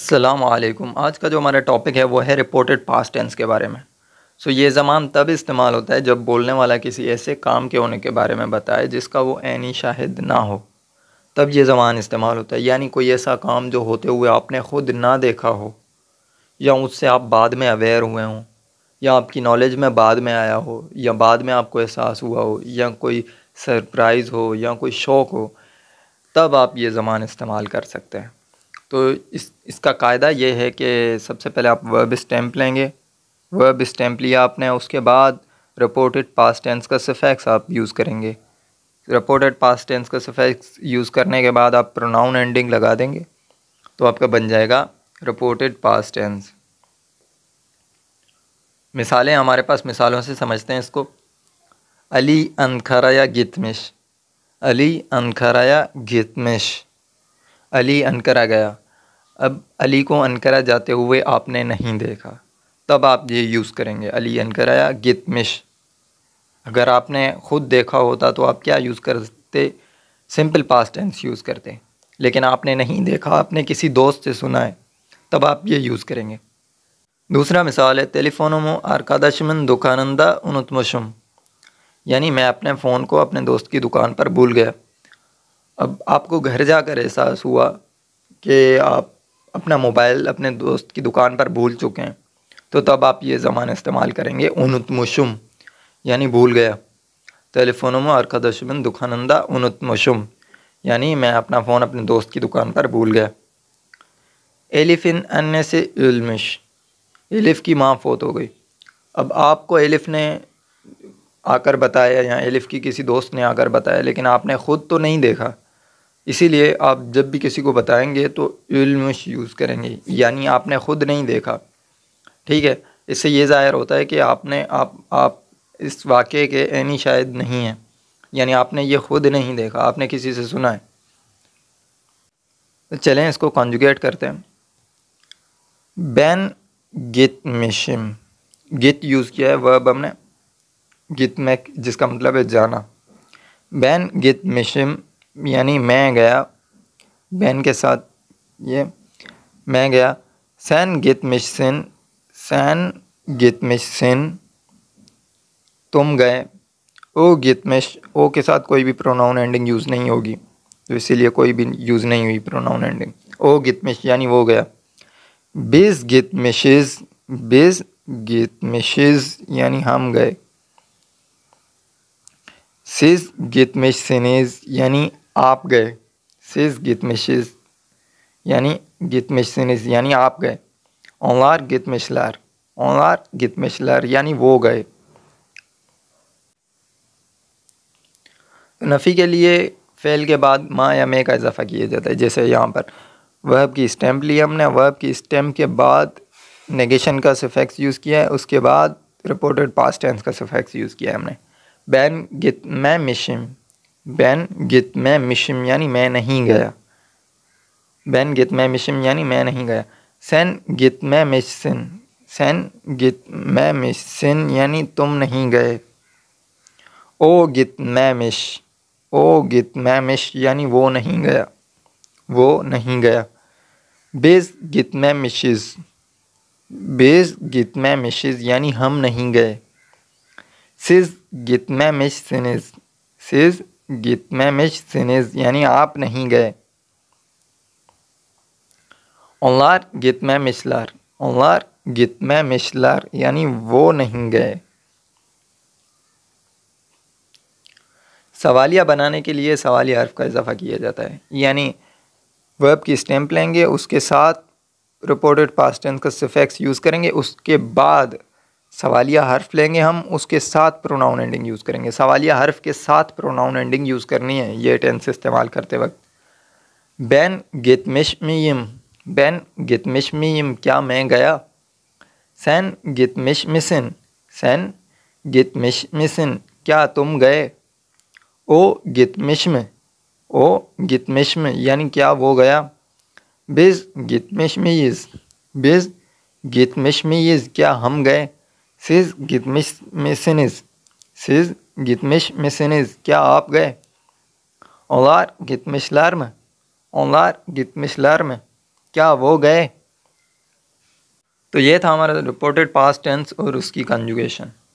सलामकुम आज का जो हमारा टॉपिक है वो है रिपोर्टेड पास्ट टेंस के बारे में सो ये ज़मान तब इस्तेमाल होता है जब बोलने वाला किसी ऐसे काम के होने के बारे में बताए जिसका वो ऐनी शाहिद ना हो तब ये ज़मान इस्तेमाल होता है यानी कोई ऐसा काम जो होते हुए आपने ख़ुद ना देखा हो या उससे आप बाद में अवेयर हुए हों या आपकी नॉलेज में बाद में आया हो या बाद में आपको एहसास हुआ हो या कोई सरप्राइज़ हो या कोई शौक़ हो तब आप ये ज़मान इस्तेमाल कर सकते हैं तो इस इसका कायदा ये है कि सबसे पहले आप वर्ब स्टैम्प लेंगे वर्ब स्टैम्प लिया आपने उसके बाद रिपोर्टेड पास्ट टेंस का सफ़ैक्स आप यूज़ करेंगे रिपोर्टेड पास्ट टेंस का सफ़ैक्स यूज़ करने के बाद आप प्रोनाउन एंडिंग लगा देंगे तो आपका बन जाएगा रिपोर्टेड पास्ट टेंस मिसालें हमारे पास मिसालों से समझते हैं इसको अली अनखराया गितमिश अली अनखराया गितमिश अली अनकरा गया अब अली को अनकरा जाते हुए आपने नहीं देखा तब आप ये यूज़ करेंगे अली गित गितमिश अगर आपने ख़ुद देखा होता तो आप क्या यूज़ करते सिंपल पास टेंस यूज़ करते लेकिन आपने नहीं देखा आपने किसी दोस्त से सुना है तब आप ये यूज़ करेंगे दूसरा मिसाल है टेलीफोनों में आरकादाशमन दुकानंदा उनतमशम यानी मैं अपने फ़ोन को अपने दोस्त की दुकान पर भूल गया अब आपको घर जाकर एहसास हुआ कि आप अपना मोबाइल अपने दोस्त की दुकान पर भूल चुके हैं तो तब आप ये ज़मान इस्तेमाल करेंगे उनुतमुशुम यानी भूल गया और अर्कदशमिन दुखानंदा उनुतमुशुम यानी मैं अपना फ़ोन अपने दोस्त की दुकान पर भूल गया एलिफिन अन्य से इलमिश एलिफ़ की माँ फोत हो गई अब आपको एलिफ़ ने आकर बताया या एलिफ़ की किसी दोस्त ने आकर बताया लेकिन आपने ख़ुद तो नहीं देखा इसीलिए आप जब भी किसी को बताएंगे तो इल्मश यूज़ करेंगे यानी आपने ख़ुद नहीं देखा ठीक है इससे ये ज़ाहिर होता है कि आपने आप आप इस वाक़े के ऐनी शायद नहीं हैं यानी आपने ये ख़ुद नहीं देखा आपने किसी से सुना है तो चलें इसको कॉन्जुगेट करते हैं बैन गित मिशम गित यूज़ किया है वर्ब हमने गित में जिसका मतलब है जाना बैन गित मिशम यानी मैं गया बहन के साथ ये मैं गया सैन गित मिशन सैन गित मिशन तुम गए ओ गित मिश ओ के साथ कोई भी प्रोनाउन एंडिंग यूज़ नहीं होगी तो इसीलिए कोई भी यूज़ नहीं हुई प्रोनाउन एंडिंग ओ गित मिश यानी वो गया बिज गित मिशेज बिज गित मिशेज यानी हम गए सिज गित मिश सिनेज यानी आप गए सिज gitmişiz. Yani gitmişsiniz यानी आप गए. Onlar gitmişler. Onlar gitmişler यानी वो गए. नफ़ी के लिए फेल के बाद माँ या मे का इजाफा किया जाता है जैसे यहाँ पर वर्ब की स्टैम्प लिया हमने वर्ब की स्टैम्प के बाद नेगेशन का सफेक्स यूज़ किया है उसके बाद रिपोर्टेड पास्ट टेंस का सफेक्स यूज़ किया है हमने बैन गित मैं मिशिम बैन गित मैं मिशिम यानी मैं नहीं गया बैन गित मैं मिशिम यानी मैं नहीं गया सैन गित मैं मिशन सैन गित मैं मिशन यानी तुम नहीं गए ओ गित मैं मिश ओ गित मैं मिश यानी वो नहीं गया वो नहीं गया बेस गित मैं मिशिज़ बेस मैं मिशिज़ यानी हम नहीं गए सिज मैं मिश सिनिज सिज gitmemiş siniz yani सिनिज nahi gaye onlar gitmemişler. Onlar gitmemişler. Yani वो नहीं गए सवालिया बनाने के लिए सवालिया हर्फ का इजाफा किया जाता है यानी वर्ब की स्टैंप लेंगे उसके साथ रिपोर्टेड पास्ट टेंस का सिफेक्स यूज़ करेंगे उसके बाद सवालिया हर्फ लेंगे हम उसके साथ प्रोनाउन एंडिंग यूज़ करेंगे सवालिया हर्फ के साथ प्रोनाउन एंडिंग यूज़ करनी है ये टेंस इस्तेमाल करते वक्त बैन मीम बैन मीम क्या मैं गया सैन मिसिन सैन मिसिन क्या तुम गए ओ गितमिशम ओ गितमिशम यानी क्या वो गया बिज मीज़ बिज मीज़ क्या हम गए Siz gitmiş misiniz? Siz gitmiş misiniz? क्या आप गए? Onlar gitmişler mi? Onlar gitmişler mi? क्या वो गए? तो ये था हमारा रिपोर्टेड पास्ट टेंस और उसकी कंजुगेशन